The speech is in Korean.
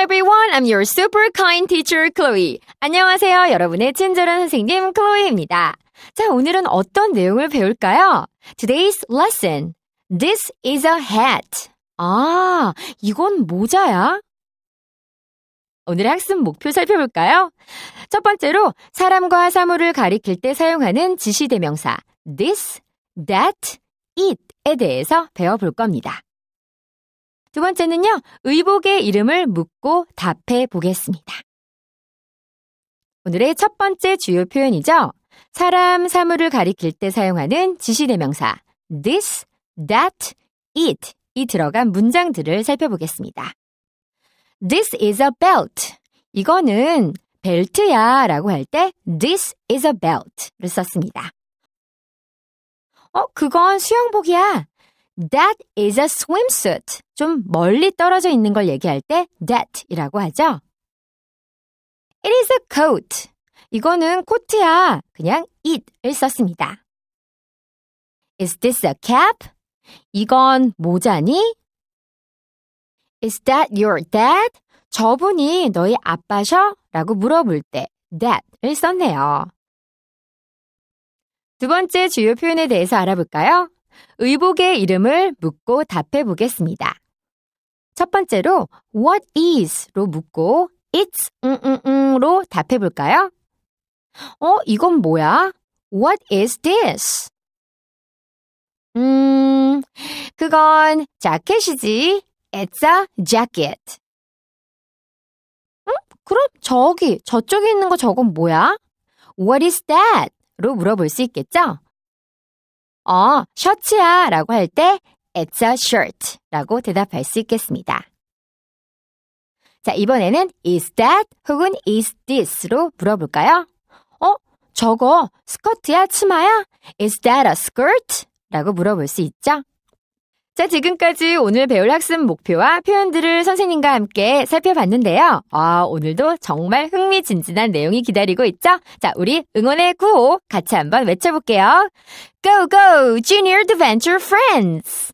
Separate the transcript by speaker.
Speaker 1: everyone. I'm your super kind teacher, Chloe. 안녕하세요. 여러분의 친절한 선생님, 클로이입니다. 자, 오늘은 어떤 내용을 배울까요? Today's lesson. This is a hat. 아, 이건 모자야? 오늘의 학습 목표 살펴볼까요? 첫 번째로 사람과 사물을 가리킬 때 사용하는 지시대명사 this, that, it에 대해서 배워볼 겁니다. 두 번째는요, 의복의 이름을 묻고 답해 보겠습니다. 오늘의 첫 번째 주요 표현이죠. 사람, 사물을 가리킬 때 사용하는 지시대명사 this, that, it 이 들어간 문장들을 살펴보겠습니다. This is a belt. 이거는 벨트야 라고 할 때 this is a belt를 썼습니다. 어, 그건 수영복이야. That is a swimsuit. 좀 멀리 떨어져 있는 걸 얘기할 때 that이라고 하죠. It is a coat. 이거는 코트야. 그냥 it을 썼습니다. Is this a cap? 이건 모자니? Is that your dad? 저분이 너희 아빠셔? 라고 물어볼 때 that을 썼네요. 두 번째 주요 표현에 대해서 알아볼까요? 의복의 이름을 묻고 답해 보겠습니다. 첫 번째로 what is로 묻고 it's 응응응로 답해 볼까요? 어, 이건 뭐야? What is this? 음, 그건 자켓이지. It's a jacket. 음, 그럼 저기, 저쪽에 있는 거 저건 뭐야? What is that? 로 물어볼 수 있겠죠? 어, 셔츠야 라고 할때 It's a shirt 라고 대답할 수 있겠습니다. 자, 이번에는 is that 혹은 is this로 물어볼까요? 어? 저거 스커트야? 치마야? Is that a skirt? 라고 물어볼 수 있죠. 자, 지금까지 오늘 배울 학습 목표와 표현들을 선생님과 함께 살펴봤는데요. 아, 오늘도 정말 흥미진진한 내용이 기다리고 있죠? 자, 우리 응원의 구호 같이 한번 외쳐볼게요. Go, go, Junior Adventure Friends!